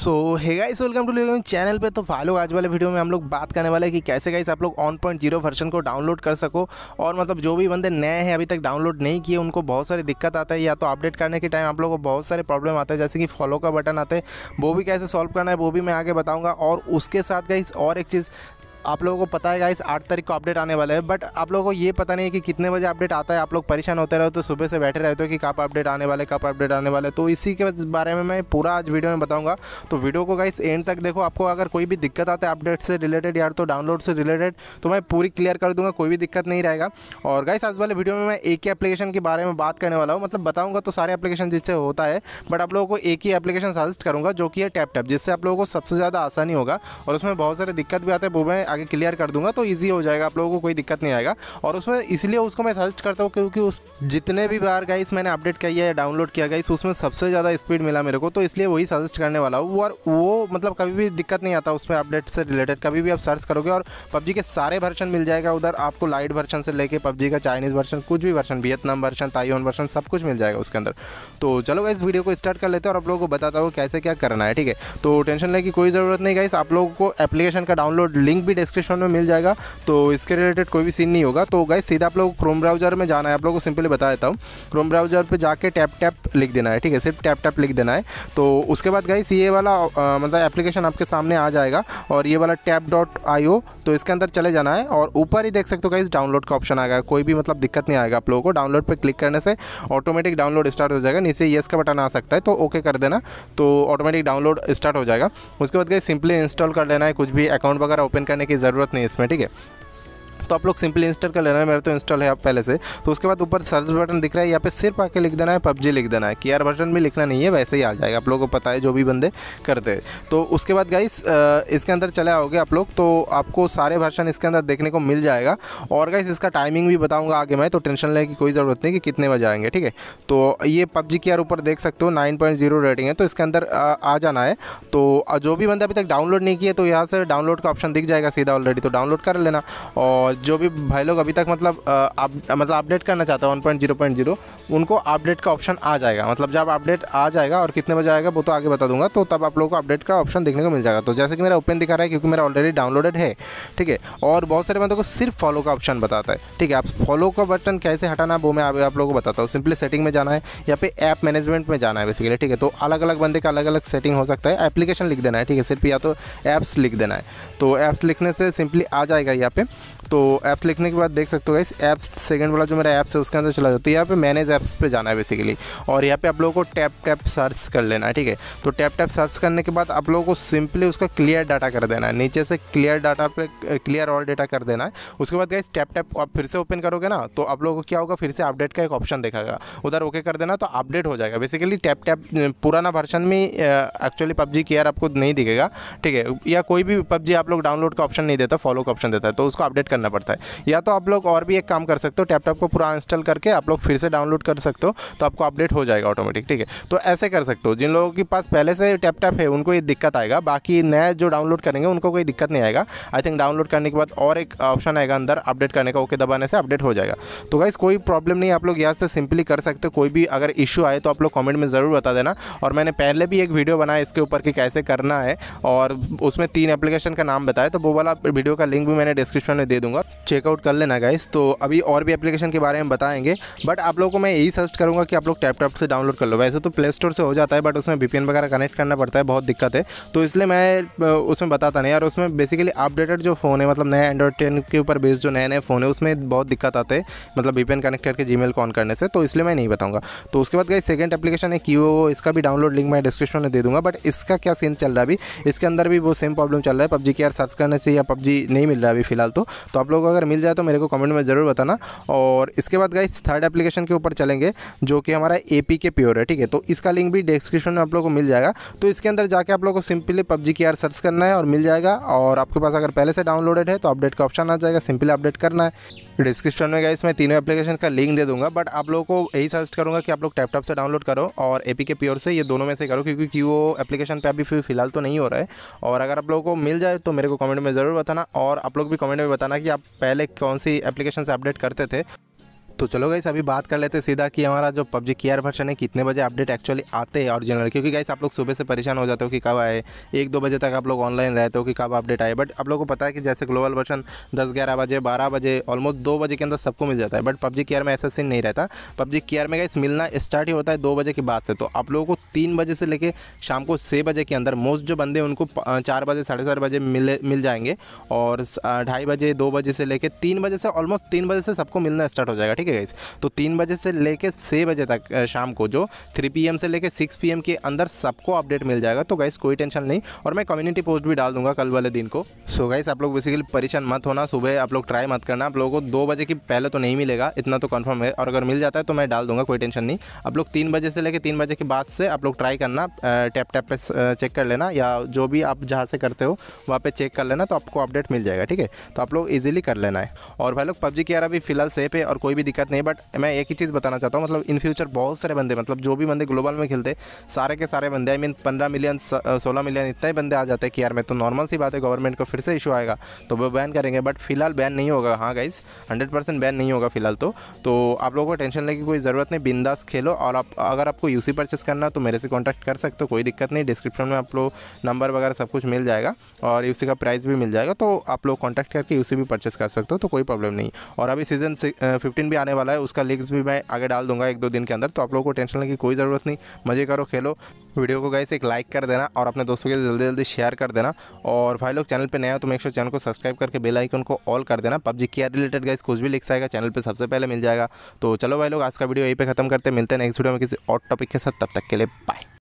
so hey guys welcome to living channel पे तो follow आज वाले वीडियो में हम लोग बात करने वाले हैं कि कैसे गाइस आप लोग ऑन पॉइंट जीरो वर्जन को डाउनलोड कर सको और मतलब जो भी बंदे नए हैं अभी तक डाउनलोड नहीं किए उनको बहुत सारी दिक्कत आता है या तो अपडेट करने के टाइम आप लोगों को बहुत सारे प्रॉब्लम आता है जैसे कि फॉलो का बटन आता है वो भी कैसे सॉल्व करना है वो भी मैं आगे बताऊँगा और उसके साथ गाइस और एक चीज़ आप लोगों को पता है गाइस आठ तारीख को अपडेट आने वाला है बट आप लोगों को ये पता नहीं है कि कितने बजे अपडेट आता है आप लोग परेशान होते रहो तो सुबह से बैठे रहते हो कि कब अपडेट आने वाले कब अपडेट आने वाले तो इसी के बारे में मैं पूरा आज वीडियो में बताऊँगा तो वीडियो को गाइस एंड तक देखो आपको अगर कोई भी दिक्कत आता है अपडेट से रिलेटेड यार तो डाउनलोड से रिलेटेड तो मैं पूरी क्लियर कर दूँगा कोई भी दिक्कत नहीं रहेगा और गाइस आज वाले वीडियो में मैं एक ही एप्लीकेशन के बारे में बात करने वाला हूँ मतलब बताऊँगा तो सारे एप्लीकेशन जिससे होता है बट आप लोगों को एक ही एप्लीकेशन सजेस्ट करूँगा जो कि है टैप टैप जिससे आप लोगों को सबसे ज़्यादा आसानी होगा और उसमें बहुत सारे दिक्कत भी आते हैं वो मैं आगे क्लियर कर दूंगा तो ईजी हो जाएगा आप लोगों को कोई दिक्कत नहीं आएगा और उसमें इसलिए उसको मैं सजेस्ट करता हूँ क्योंकि उस जितने भी बार गाइस मैंने अपडेट किया या डाउनलोड किया गाइस उसमें सबसे ज़्यादा स्पीड मिला मेरे को तो इसलिए वही सजेस्ट करने वाला हूँ और वो मतलब कभी भी दिक्कत नहीं आता उसमें अपडेट से रिलेटेड कभी भी आप सर्च करोगे और पबजी के सारे वर्षन मिल जाएगा उधर आपको लाइट वर्षन से लेकर पबजी का चाइनीज़ वर्षन कुछ भी वर्षन वियतनाम वर्षन ताइवान वर्षन सब कुछ मिल जाएगा उसके अंदर तो चलो गाइस वीडियो को स्टार्ट कर लेते हैं और आप लोगों को बताता हूँ कैसे क्या करना है ठीक है तो टेंशन लेने की कोई ज़रूरत नहीं गाइस आप लोगों को एप्लीकेशन का डाउनलोड लिंक भी डिस्क्रिप्शन में मिल जाएगा तो इसके रिलेटेड कोई भी सीन नहीं होगा तो गाइस सीधा आप लोग क्रोम ब्राउजर में जाना है आप लोगों को सिंपली बता देता हूँ क्रोम ब्राउजर पर जाके टैप टैप लिख देना है ठीक है सिर्फ टैप टैप लिख देना है तो उसके बाद गाइस ये वाला आ, मतलब एप्लीकेशन आपके सामने आ जाएगा और ये वाला टैप डॉट आई ओ तो इसके अंदर चले जाना है और ऊपर ही देख सकते हो गाइस डाउनलोड का ऑप्शन आएगा कोई भी मतलब दिक्कत नहीं आएगा आप लोगों को डाउनलोड पर क्लिक करने से ऑटोमेटिक डाउनलोड स्टार्ट हो जाएगा नीचे येस का बटन आ सकता है तो ओके कर देना तो ऑटोमेटिक डाउनलोड स्टार्ट हो जाएगा उसके बाद गई सिंपली इंस्टॉल कर लेना है कुछ भी अकाउंट वगैरह ओपन करने की ज़रूरत नहीं इसमें ठीक है तो आप लोग सिंपली इंस्टॉल कर लेना है मेरा तो इंस्टॉल है आप पहले से तो उसके बाद ऊपर सर्च बटन दिख रहा है यहाँ पे सिर्फ आके लिख देना है पबजी लिख देना है कि आर बटन भी लिखना नहीं है वैसे ही आ जाएगा आप लोगों को पता है जो भी बंदे करते हैं तो उसके बाद गाइस इसके अंदर चले आओगे आप लोग तो आपको सारे भर्षण इसके अंदर देखने को मिल जाएगा और गाइस इसका टाइमिंग भी बताऊँगा आगे मैं तो टेंशन लेने की कोई ज़रूरत नहीं कि कितने बजे आएंगे ठीक है तो ये पबजी की आर ऊपर देख सकते हो नाइन रेटिंग है तो इसके अंदर आ जाना है तो जो भी बंदा अभी तक डाउनलोड नहीं किया तो यहाँ से डाउनलोड का ऑप्शन दिख जाएगा सीधा ऑलरेडी तो डाउनलोड कर लेना और जो भी भाई लोग अभी तक मतलब आप मतलब अपडेट करना चाहते हैं one point zero point zero उनको अपडेट का ऑप्शन आ जाएगा मतलब जब अपडेट आ जाएगा और कितने बजे आएगा वो तो आगे बता दूंगा तो तब आप लोगों को अपडेट का ऑप्शन देखने को मिल जाएगा तो जैसे कि मेरा ओपन दिखा रहा है क्योंकि मेरा ऑलरेडी डाउनलोडेड है ठीक है और बहुत सारे बंदों को सिर्फ फॉलो का ऑप्शन बताता है ठीक है आप फॉलो का बटन कैसे हटाना वो मैं आप लोगों को बताता हूँ सिंपली सेटिंग में जाना है या फिर ऐप मैनेजमेंट में जाना है बेसिकली ठीक है तो अलग अलग बंदे का अलग अलग सेटिंग हो सकता है एप्लीकेशन लिख देना है ठीक है सिर्फ या तो ऐप्स लिख देना है तो ऐप्स लिखने से सिंपली आ जाएगा यहाँ पे तो तो ऐप्स लिखने के बाद देख सकते हो इस ऐप्स सेकंड वाला जो मेरा ऐप्स है उसके अंदर चला जाता है तो यहाँ पे मैनेज ऐप्स पे जाना है बेसिकली और यहाँ पे आप लोगों को टैप टैप सर्च कर लेना है ठीक है तो टैप टैप सर्च करने के बाद आप लोगों को सिंपली उसका क्लियर डाटा कर देना है नीचे से क्लियर डाटा पे क्लियर ऑल डाटा कर देना है उसके बाद गाइस टैप टैप आप फिर से ओपन करोगे ना तो आप लोगों को क्या होगा फिर से अपडेट का एक ऑप्शन देखेगा उधर ओके कर देना तो अपडेट हो जाएगा बेसिकली टैप टैप पुराना वर्जन में एक्चुअली पबजी केयर आपको नहीं दिखेगा ठीक है या कोई भी पबजी आप लोग डाउनलोड का ऑप्शन नहीं देता फॉलो का ऑप्शन देता है तो उसको अपडेट करना पड़ता है या तो आप लोग और भी एक काम कर सकते हो टैपटॉप को पूरा इंस्टॉल करके आप लोग फिर से डाउनलोड कर सकते हो तो आपको अपडेट हो जाएगा ऑटोमेटिक ठीक है तो ऐसे कर सकते हो जिन लोगों के पास पहले से टैपटॉप है उनको ये दिक्कत आएगा बाकी नया जो डाउनलोड करेंगे उनको कोई दिक्कत नहीं आएगा आई थिंक डाउनलोड करने के बाद और एक ऑप्शन आएगा अंदर अपडेट करने का ओके दबाने से अपडेट हो जाएगा तो गाइस कोई प्रॉब्लम नहीं आप लोग यहाँ से सिंपली कर सकते हो कोई भी अगर इशू आए तो आप लोग कॉमेंट में ज़रूर बता देना और मैंने पहले भी एक वीडियो बनाया इसके ऊपर कि कैसे करना है और उसमें तीन एप्लीकेशन का नाम बताया तो वो वाला वीडियो का लिंक भी मैंने डिस्क्रिप्शन में दे दूँगा होगा चेकआउट कर लेना गाइस तो अभी और भी एप्लीकेशन के बारे में बताएंगे बट आप लोगों को मैं यही सजेस्ट करूँगा कि आप लोग टैपटॉप से डाउनलोड कर लो वैसे तो प्ले स्टोर से हो जाता है बट उसमें वी वगैरह कनेक्ट करना पड़ता है बहुत दिक्कत है तो इसलिए मैं उसमें बताता नहीं और उसमें बेसिकली अपडेटेड जो फ़ोन है मतलब नया एंड्रॉड टेन के ऊपर बेस्ड जो नए नए फ़ोन है उसमें बहुत दिक्कत आते हैं मतलब वी कनेक्ट करके जी मेल ऑन करने से तो इसलिए मैं नहीं बताऊँगा तो उसके बाद गई सेकेंड एप्लीकेशन है क्यू इसका भी डाउनलोड लिंक मैं डिस्क्रिप्शन में दे दूँगा बट इसका क्या सीन चल रहा है अभी इसके अंदर भी वो सेम प्रॉब्लम चल रहा है पबजी के यार सर्च करने से या पबजी नहीं मिल रहा है अभी फिलहाल तो, तो आप आप लोगों को अगर मिल जाए तो मेरे को कमेंट में ज़रूर बताना और इसके बाद गाइस थर्ड एप्लीकेशन के ऊपर चलेंगे जो कि हमारा ए पी के प्योर है ठीक है तो इसका लिंक भी डिस्क्रिप्शन में आप लोग को मिल जाएगा तो इसके अंदर जाके आप लोग को सिंपली पबजी की आर सर्च करना है और मिल जाएगा और आपके पास अगर पहले से डाउनलोडेड है तो अपडेट का ऑप्शन आ जाएगा सिंपली अपडेट करना है डिस्क्रिप्शन में गाइस मैं तीनों एप्लीकेशन का लिंक दे दूंगा बट आप लोगों को यही सजेस्ट करूँगा कि आप लोग टैपटॉप से डाउनलोड करो और ए के प्योर से ये दोनों में से करो क्योंकि क्यों वो एप्लीकेशन पर अभी फिलहाल तो नहीं हो रहा है और अगर आप लोगों को मिल जाए तो मेरे को कमेंट में ज़रूर बताना और आप लोग भी कमेंट में बताना कि आप पहले कौन सी एप्लीकेशन से अपडेट करते थे तो चलो गाइस अभी बात कर लेते सीधा कि हमारा जो पबजी के आर वर्षन है कितने बजे अपडेट एक्चुअली आते हैं ऑरिजिनल क्योंकि गाइस आप लोग सुबह से परेशान हो जाते हो कि कब आए एक दो बजे तक आप लोग ऑनलाइन रहते हो कि कब अपडेट आए बट आप लोग को पता है कि जैसे ग्लोबल वर्षन दस ग्यारह बजे बारह बजे ऑलमोस्ट दो बजे के अंदर सबको मिल जाता है बट पबजी के में ऐसा सीन नहीं रहता पबजी के में गाइस मिलना स्टार्ट ही होता है दो बजे के बाद से तो आप लोगों को तीन बजे से लेकर शाम को छः बजे के अंदर मोस्ट जो बंदे उनको चार बजे साढ़े चार बजे मिले मिल जाएंगे और ढाई बजे दो बजे से लेकर तीन बजे से ऑलमोस्ट तीन बजे से सबको मिलना स्टार्ट हो जाएगा ठीक है है गाइस तो तीन बजे से लेके छः बजे तक शाम को जो थ्री पी से लेके सिक्स पी के अंदर सबको अपडेट मिल जाएगा तो गाइस कोई टेंशन नहीं और मैं कम्युनिटी पोस्ट भी डाल दूंगा कल वाले दिन को सो गाइस आप लोग बेसिकली परेशान मत होना सुबह आप लोग ट्राई मत करना आप लोगों को दो बजे की पहले तो नहीं मिलेगा इतना तो कन्फर्म है और अगर मिल जाता है तो मैं डाल दूंगा कोई टेंशन नहीं आप लोग तीन बजे से लेकर तीन बजे के बाद से आप लोग ट्राई करना टैप टैप पर चेक कर लेना या जो भी आप जहाँ से करते हो वहाँ पर चेक कर लेना तो आपको अपडेट मिल जाएगा ठीक है तो आप लोग ईजिली कर लेना है और भाई लोग पबजी की यार अभी फिलहाल सेफ है और कोई भी दिक्कत दिक्कत नहीं बट मैं एक ही चीज़ बताना चाहता हूँ मतलब इन फ्यूचर बहुत सारे बंदे मतलब जो भी बंदे ग्लोबल में खेलते सारे के सारे बंदे आई मीन पंद्रह मिलियन सोलह मिलियन इतने ही बंदे आ जाते हैं कि यार मैं तो नॉर्मल सी बात है गवर्नमेंट को फिर से इशू आएगा तो वो बैन करेंगे बट फिलहाल बैन नहीं होगा हाँ गाइज हंड्रेड बैन नहीं होगा फिलहाल तो तो आप लोगों को टेंशन लेने की कोई ज़रूरत नहीं बिंदास खेलो और आप अगर आपको यू परचेस करना तो मेरे से कॉन्टैक्ट कर सकते हो कोई दिक्कत नहीं डिस्क्रिप्शन में आप लोग नंबर वगैरह सब कुछ मिल जाएगा और यू का प्राइस भी मिल जाएगा तो आप लोग कॉन्टैक्ट करके यू भी परचेस कर सकते हो तो कोई प्रॉब्लम नहीं और अभी सीज़न फिफ्टीन भी आने वाला है उसका लिंक्स भी मैं आगे डाल दूंगा एक दो दिन के अंदर तो आप लोगों को टेंशन लेने की कोई ज़रूरत नहीं मज़े करो खेलो वीडियो को गाइस एक लाइक कर देना और अपने दोस्तों के लिए जल्दी जल्दी शेयर कर देना और भाई लोग चैनल पर नया हो तो मेक श्योर चैनल को सब्सक्राइब करके बेल आइकन को ऑल कर देना पब्जी केयर रिलेटेड गाइस कुछ भी लिख सकेगा चैनल पर सबसे पहले मिल जाएगा तो चलो भाई लोग आज का वीडियो यहीं पे खत्म करते मिलते हैं नेक्स्ट वीडियो में किसी और टॉपिक के साथ तब तक के लिए बाय